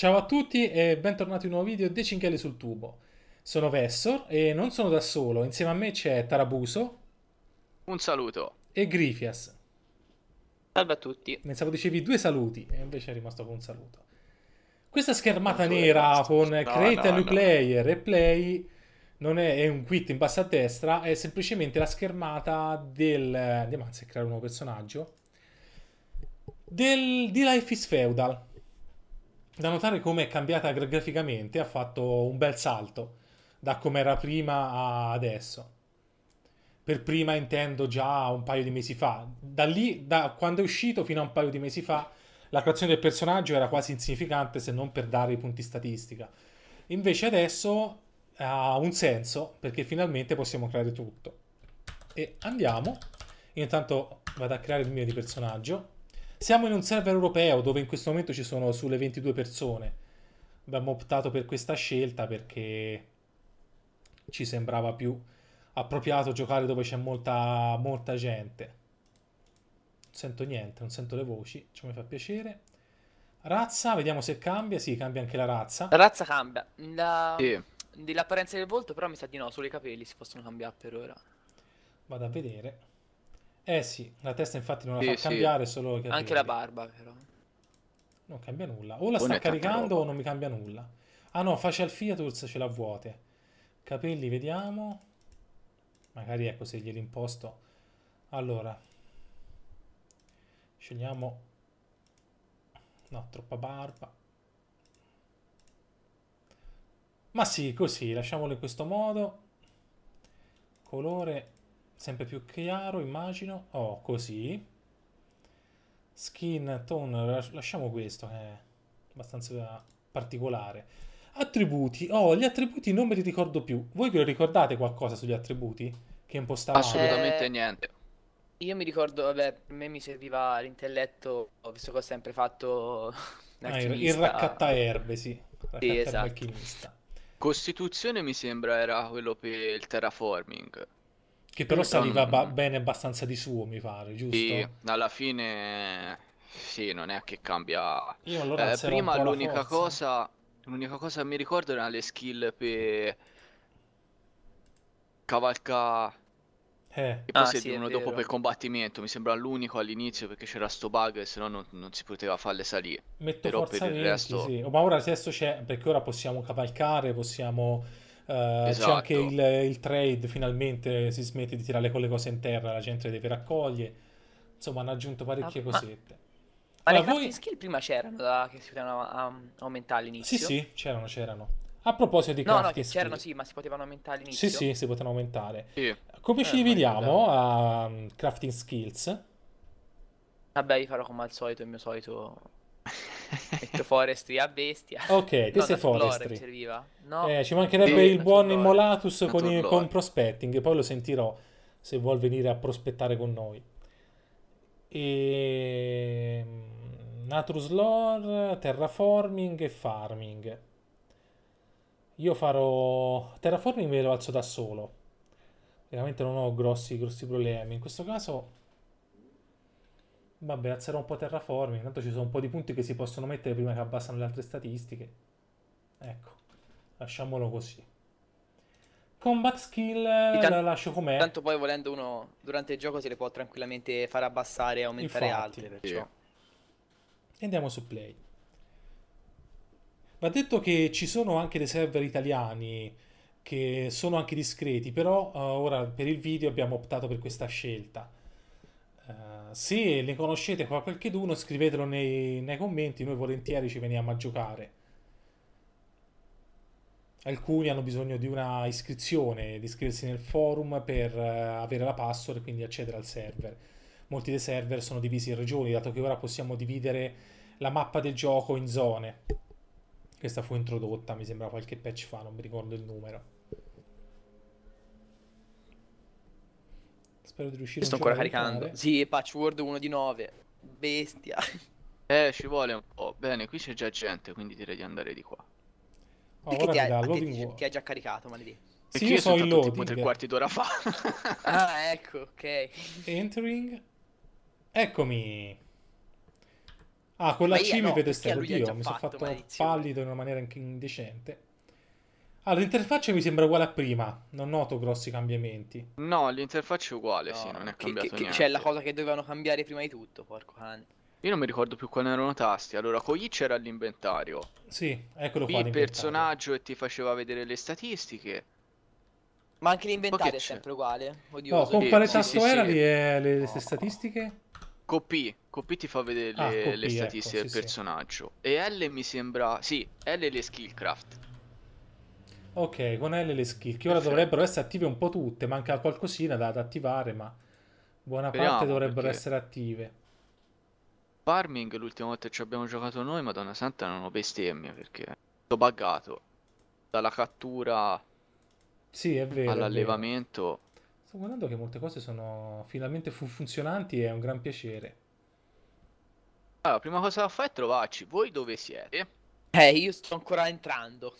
Ciao a tutti e bentornati in un nuovo video di Cinghiali sul Tubo. Sono Vessor e non sono da solo, insieme a me c'è Tarabuso. Un saluto. E Grifias. Salve a tutti. Pensavo dicevi due saluti e invece è rimasto con un saluto. Questa schermata nera con no, Create no, a new no. player e play non è, è, un quit in basso a destra, è semplicemente la schermata del... andiamo a creare un nuovo personaggio. Del, di Life is Feudal da notare come è cambiata graficamente, ha fatto un bel salto da come era prima a adesso. Per prima intendo già un paio di mesi fa. Da lì, da quando è uscito fino a un paio di mesi fa, la creazione del personaggio era quasi insignificante se non per dare i punti statistica. Invece adesso ha un senso perché finalmente possiamo creare tutto. E andiamo. intanto vado a creare il mio di personaggio siamo in un server europeo dove in questo momento ci sono sulle 22 persone. Abbiamo optato per questa scelta perché ci sembrava più appropriato giocare dove c'è molta, molta gente. Non sento niente, non sento le voci, ciò mi fa piacere. Razza, vediamo se cambia. Sì, cambia anche la razza. La razza cambia. La... Sì. Dell'apparenza del volto, però mi sa di no, solo i capelli si possono cambiare per ora. Vado a vedere. Eh sì, la testa infatti non la sì, fa sì. cambiare, solo che... Anche la barba, però. Non cambia nulla. O la sta caricando o non mi cambia nulla. Ah no, facial features ce l'ha vuote. Capelli, vediamo. Magari ecco se glieli imposto. Allora. Scegliamo... No, troppa barba. Ma sì, così, lasciamolo in questo modo. Colore sempre più chiaro immagino oh così skin tone lasciamo questo che è abbastanza particolare attributi oh gli attributi non me li ricordo più voi ve lo ricordate qualcosa sugli attributi che impostavate assolutamente eh, niente io mi ricordo vabbè a me mi serviva l'intelletto visto che ho sempre fatto ah, il erbe sì, raccatta sì esatto. Costituzione mi sembra era quello per il terraforming che però saliva ba- bene abbastanza di suo, mi pare, giusto? Sì, alla fine sì, non è che cambia. Io allora eh, prima l'unica cosa, l'unica cosa che mi ricordo erano le skill per cavalca eh. E poi ah, se sì, uno dopo per combattimento mi sembra l'unico all'inizio perché c'era sto bug se no non, non si poteva farle salire. Metto Però per il resto... Sì. ma ora adesso c'è, perché ora possiamo cavalcare, possiamo esatto. C'è anche esatto. il, il, trade, finalmente si smette di tirare con le cose in terra, la gente deve raccogliere. Insomma, hanno aggiunto ah, parecchie ah, cosette. Ma, allora, ma le voi... skill prima c'erano da, che si potevano um, aumentare all'inizio? Sì, sì, c'erano, c'erano. A proposito di crafting no, no, c'erano skill. sì, ma si potevano aumentare all'inizio? Sì, sì, si potevano aumentare. Sì. Come eh, ci dividiamo a um, crafting skills? Vabbè, io farò come al solito, il mio solito... Metto forestry a bestia. Ok, te no, sei forestry. Serviva. No. Eh, ci mancherebbe il buon Immolatus con, il, con prospecting, poi lo sentirò se vuol venire a prospettare con noi. E... Ehm, Naturus Lore, Terraforming e Farming. Io farò... Terraforming me lo alzo da solo. Veramente non ho grossi, grossi problemi. In questo caso Vabbè, alzerò un po' terraforming, Intanto ci sono un po' di punti che si possono mettere prima che abbassano le altre statistiche. Ecco, lasciamolo così. Combat skill tanto, la lascio com'è. Tanto poi volendo uno durante il gioco se le può tranquillamente far abbassare e aumentare Infatti. altre, perciò. E andiamo su play. Va detto che ci sono anche dei server italiani che sono anche discreti, però uh, ora per il video abbiamo optato per questa scelta eh, se ne conoscete qua qualcheduno, scrivetelo nei, nei commenti, noi volentieri ci veniamo a giocare. Alcuni hanno bisogno di una iscrizione, di iscriversi nel forum per uh, avere la password e quindi accedere al server. Molti dei server sono divisi in regioni, dato che ora possiamo dividere la mappa del gioco in zone. Questa fu introdotta, mi sembra qualche patch fa, non mi ricordo il numero. Spero di riuscire Sto ancora caricando. Sì, patchword 1 di 9. Bestia. Eh, ci vuole un po'. Bene, qui c'è già gente, quindi direi di andare di qua. Oh, Perché ti hai, ti, ti hai già caricato, maledetto. Perché sì, io, io so il loading. Tipo tre quarti d'ora fa. ah, ecco, ok. Entering. Eccomi. Ah, con la C no, mi vede stato. Dio, mi sono fatto pallido in una maniera indecente. Allora, l'interfaccia mi sembra uguale a prima, non noto grossi cambiamenti. No, l'interfaccia è uguale, no, sì, non è cambiato che, niente. C'è la cosa che dovevano cambiare prima di tutto, porco cane. Io non mi ricordo più quali erano tasti. Allora, con I c'era l'inventario. Sì, eccolo qui. qua. Il personaggio e ti faceva vedere le statistiche. Ma anche l'inventario è sempre uguale. Odioso. No, con quale sì, tasto sì, era sì. le, eh, le, le statistiche? Copy. Copy ti fa vedere le, ah, copy, le ecco, statistiche ecco, del personaggio. E L mi sembra... Sì, L e le skillcraft. Ok, con L le skill che Ora dovrebbero essere attive un po' tutte, manca qualcosina da, da attivare, ma buona Speriamo, parte dovrebbero perché... essere attive. Farming l'ultima volta che ci abbiamo giocato noi, Madonna Santa, non ho bestemmie perché tutto buggato. Dalla cattura sì, è vero, all'allevamento. Sto guardando che molte cose sono finalmente fun funzionanti e è un gran piacere. Allora, prima cosa da fare è trovarci. Voi dove siete? Eh, io sto ancora entrando.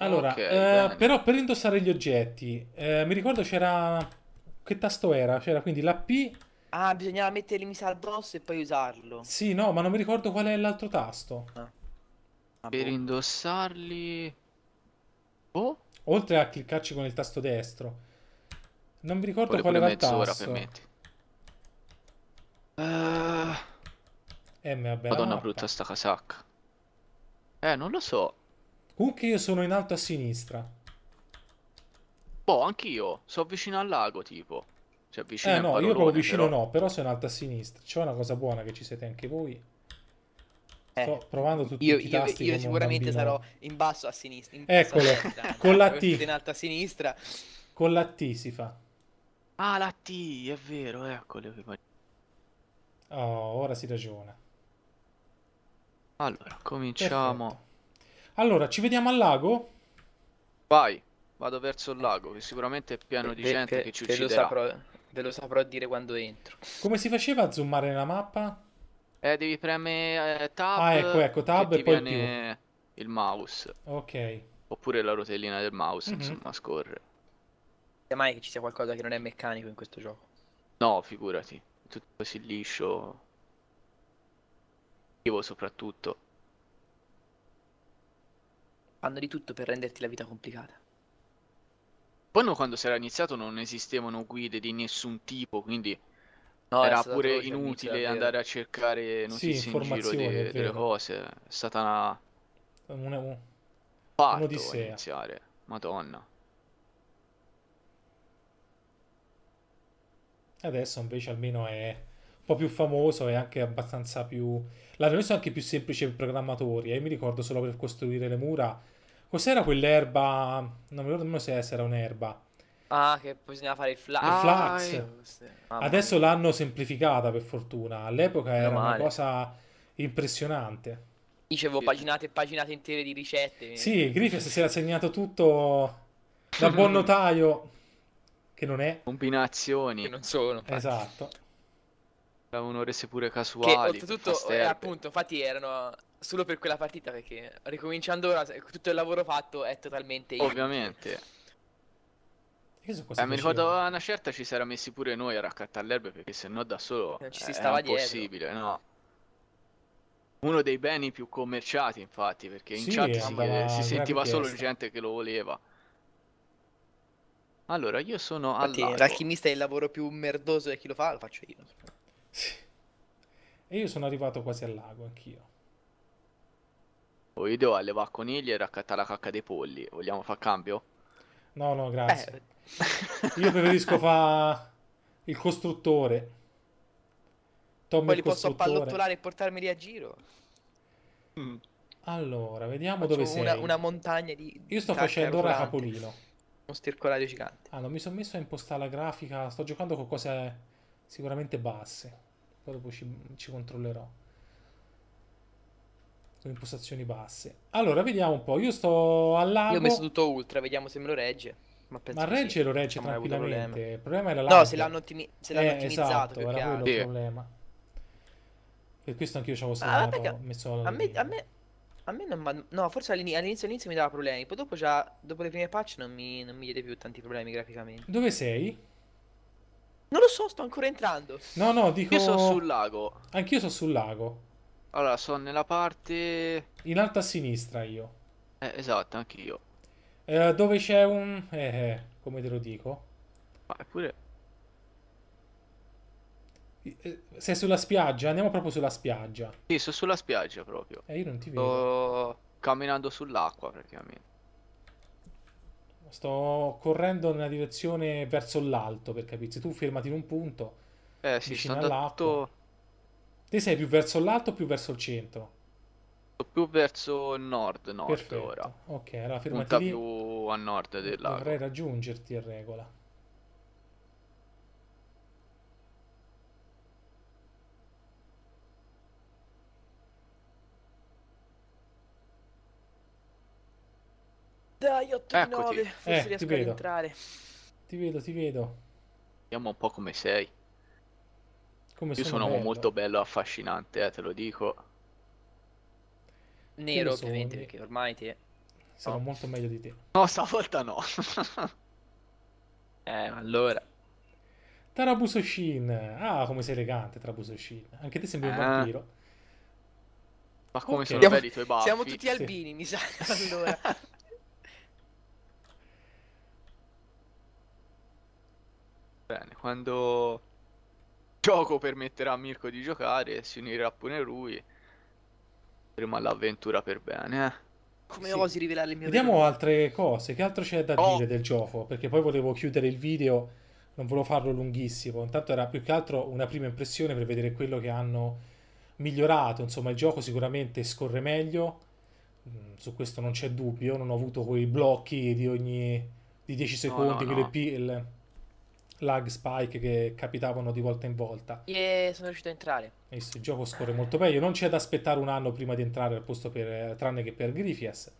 Allora, okay, eh, però per indossare gli oggetti, eh, mi ricordo c'era... Che tasto era? C'era quindi la P... Ah, bisognava mettere mi sa addosso e poi usarlo. Sì, no, ma non mi ricordo qual è l'altro tasto. Ah. ah per boh. indossarli... Oh? Oltre a cliccarci con il tasto destro. Non mi ricordo Vuole qual era il tasto. Permetti. Uh... Eh, eh, vabbè, Madonna brutta sta casacca. Eh, non lo so. Comunque io sono in alto a sinistra. Boh, anch'io. Sono vicino al lago, tipo. Cioè, vicino eh no, Valorone, io proprio vicino però... no, però sono in alto a sinistra. C'è una cosa buona che ci siete anche voi. Eh, Sto provando tutti io, i tasti Io, io sicuramente sarò in basso a sinistra. In Eccolo, sinistra, con la T. In alto a sinistra. Con la T si fa. Ah, la T, è vero, eccolo. Oh, ora si ragiona. Allora, cominciamo. Perfetto. Allora, ci vediamo al lago? Vai, vado verso il lago, che sicuramente è pieno di de, gente che, che ci ucciderà. Te lo, saprò, te lo saprò dire quando entro. Come si faceva a zoomare nella mappa? Eh, devi premere eh, tab. Ah, ecco, ecco, tab e, e poi viene più. il mouse. Ok. Oppure la rotellina del mouse, mm-hmm. insomma, scorre. Sia mai che ci sia qualcosa che non è meccanico in questo gioco. No, figurati. Tutto così liscio. Soprattutto fanno di tutto per renderti la vita complicata. Poi no, quando si era iniziato non esistevano guide di nessun tipo, quindi no, era pure inutile andare a cercare notizie sì, in giro de- delle cose. È stata una... Una, un... Parto un'odissea. iniziare, madonna. Adesso invece almeno è po' più famoso e anche abbastanza più... L'hanno reso anche più semplice per programmatori. E eh? mi ricordo solo per costruire le mura. Cos'era quell'erba? Non mi ricordo nemmeno se era un'erba. Ah, che bisognava fare il flax. il flax. Ah, Adesso mia. l'hanno semplificata per fortuna. All'epoca era una cosa impressionante. Dicevo paginate e paginate intere di ricette. Sì, Griffith si era segnato tutto da buon notaio. Che non è. Combinazioni. Che non sono. Infatti. Esatto. Avevano rese pure casuale. Che oltretutto, eh, appunto, infatti erano solo per quella partita perché ricominciando ora tutto il lavoro fatto è totalmente Ovviamente. Eh, mi ricordo a una certa ci si era messi pure noi a raccattare l'erbe perché se no da solo non eh, ci eh, si stava dietro. possibile, no? Uno dei beni più commerciati, infatti, perché in sì, chat si, chiede, si sentiva solo gente che lo voleva. Allora, io sono al. L'alchimista è il lavoro più merdoso e chi lo fa lo faccio io. Sì. E io sono arrivato quasi al lago, anch'io. Oh, io devo allevare conigli e raccattare la cacca dei polli. Vogliamo fare cambio? No, no, grazie. Eh. Io preferisco fare il costruttore. Tommy Poi li posso pallottolare e portarmeli a giro. Mm. Allora, vediamo Faccio dove una, sei. Una montagna di. Io sto facendo ora capolino. Un stircolario gigante. Ah, non mi sono messo a impostare la grafica. Sto giocando con cose sicuramente basse, poi dopo ci, ci controllerò. Sono impostazioni basse. Allora, vediamo un po'. Io sto all'alto. Io ho messo tutto ultra, vediamo se me lo regge. Ma, ma regge sì. lo regge non tranquillamente. Il problema era la No, se l'hanno, ottimi- eh, ottimizzato. Esatto, era quello sì. il problema. Per questo anch'io ci avevo ah, segnato, a me, a me, a me non va... No, forse all'inizio, all'inizio, all'inizio mi dava problemi. Poi dopo, già, dopo le prime patch non mi, non mi diede più tanti problemi graficamente. Dove sei? Non lo so, sto ancora entrando. No, no, dico... Io sono sul lago. Anch'io sono sul lago. Allora, sono nella parte... In alto a sinistra io. Eh, esatto, anch'io. Eh, dove c'è un... Eh, eh, come te lo dico? Ma eppure... Eh, sei sulla spiaggia? Andiamo proprio sulla spiaggia. Sì, sono sulla spiaggia proprio. Eh, io non ti vedo. Sto camminando sull'acqua praticamente sto correndo nella direzione verso l'alto per capirsi. Tu fermati in un punto, eh, sì, vicino all'alto. Te sei più verso l'alto o più verso il centro? Più verso il nord, nord Perfetto. ora. Ok, allora fermati Punta lì. più a nord del lago. Vorrei raggiungerti in regola. dai, 8 Eccoti. 9. Forse eh, riesco ad entrare. Ti vedo, ti vedo. Vediamo un po' come sei. Come Io sono, bello. molto bello, affascinante, eh, te lo dico. Nero, ovviamente, eh. perché ormai te... sono oh. no. molto meglio di te. No, stavolta no. eh, allora. Tarabuso Shin. Ah, come sei elegante, Tarabuso Shin. Anche te sembri eh. un vampiro. Ma come okay. sono belli i tuoi baffi. Siamo tutti albini, sì. mi sa. Allora. Bene, quando il gioco permetterà a Mirko di giocare, si unirà pure lui. Andremo all'avventura per bene, eh. Come sì. osi rivelare il mio Vediamo video. altre cose. Che altro c'è da oh. dire del gioco? Perché poi volevo chiudere il video, non volevo farlo lunghissimo. Intanto era più che altro una prima impressione per vedere quello che hanno migliorato. Insomma, il gioco sicuramente scorre meglio. Mm, su questo non c'è dubbio. Non ho avuto quei blocchi di ogni di 10 secondi, no, no, no. Il, lag spike che capitavano di volta in volta. E sono riuscito a entrare. Il gioco scorre molto meglio. Non c'è da aspettare un anno prima di entrare al posto per, tranne che per Grifias.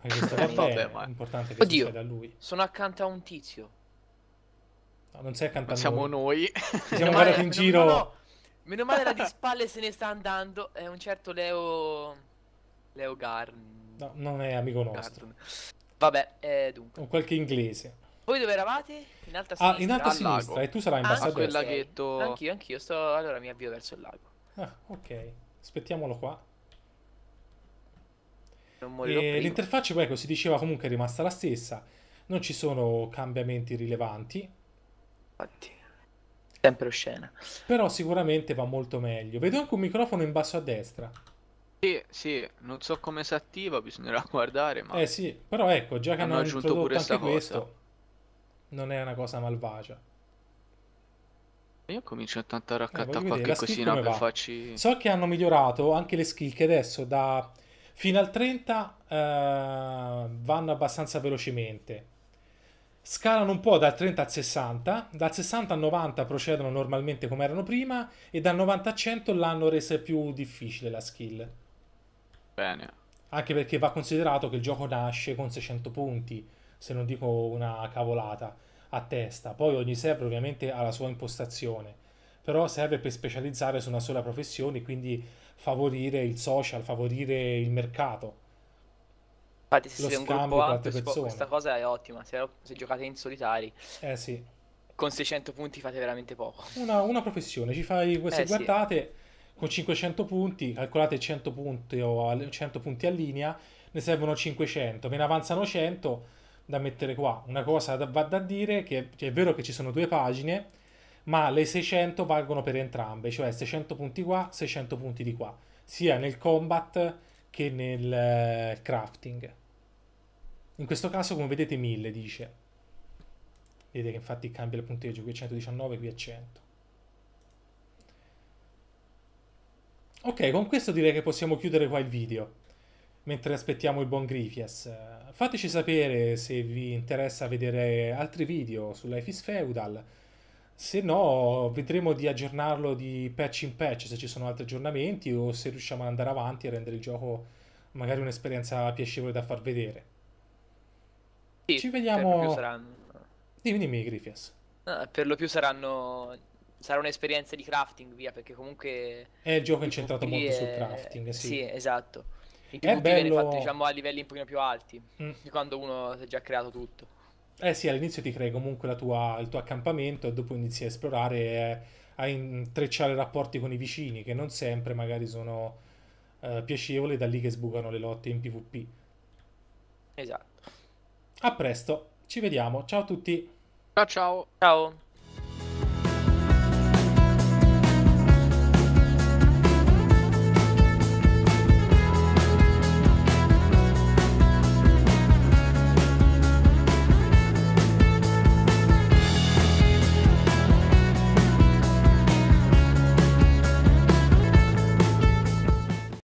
Questo va bene, ma... importante che Oddio, succeda a lui. Sono accanto a un tizio. No, non sei accanto a siamo noi. Ci siamo guardati in giro. Meno, no, meno male la di spalle se ne sta andando. È un certo Leo. Leo Garn. No, non è amico nostro. Garn. Vabbè, eh, dunque. O qualche inglese. Voi dove eravate? In alta ah, sinistra. in alta sinistra. E tu sarai in bassa ah, a quel destra. laghetto. Anch'io, anch'io. Sto... Allora mi avvio verso il lago. Ah, ok. Aspettiamolo qua. e l'interfaccia, poi, ecco, si diceva comunque è rimasta la stessa. Non ci sono cambiamenti rilevanti. Infatti. Sempre oscena. Però sicuramente va molto meglio. Vedo anche un microfono in basso a destra. Sì, sì, non so come si attiva, bisognerà guardare. Ma... Eh sì, però ecco, già che hanno, hanno aggiunto pure anche questo. Cosa non è una cosa malvagia. Io comincio intanto a raccattare eh, qualche cosina per farci... So che hanno migliorato anche le skill che adesso da... fino al 30 eh, vanno abbastanza velocemente. Scalano un po' dal 30 al 60, dal 60 al 90 procedono normalmente come erano prima e dal 90 al 100 l'hanno resa più difficile la skill. Bene. Anche perché va considerato che il gioco nasce con 600 punti se non dico una cavolata, a testa. Poi ogni server ovviamente ha la sua impostazione, però serve per specializzare su una sola professione, quindi favorire il social, favorire il mercato. Infatti, se lo siete un gruppo ampio, può, questa cosa è ottima. Se, se, giocate in solitari, eh sì. con 600 punti fate veramente poco. Una, una professione, ci fai, queste eh guardate, sì. con 500 punti, calcolate 100 punti o 100 punti a linea, ne servono 500, me ne avanzano 100 da mettere qua. Una cosa da, va da dire che, che è vero che ci sono due pagine, ma le 600 valgono per entrambe, cioè 600 punti qua, 600 punti di qua, sia nel combat che nel eh, crafting. In questo caso, come vedete, 1000 dice. Vedete che infatti cambia il punteggio, qui è 119, qui è 100. Ok, con questo direi che possiamo chiudere qua il video mentre aspettiamo il buon Grifias. Fateci sapere se vi interessa vedere altri video su Life is Feudal, se no vedremo di aggiornarlo di patch in patch se ci sono altri aggiornamenti o se riusciamo ad andare avanti e rendere il gioco magari un'esperienza piacevole da far vedere. Sì, ci vediamo... Saranno... Dimmi, dimmi Grifias. No, per lo più saranno sarà un'esperienza di crafting, via, perché comunque... È il gioco incentrato molto è... sul crafting, sì. Sì, esatto. In più è tutti bello... fatto diciamo, a livelli un pochino più alti mm. di quando uno si è già creato tutto. Eh sì, all'inizio ti crei comunque tua, il tuo accampamento e dopo inizi a esplorare e a intrecciare rapporti con i vicini che non sempre magari sono eh, piacevoli da lì che sbucano le lotte in PvP. Esatto. A presto, ci vediamo. Ciao a tutti. Ciao ciao. Ciao.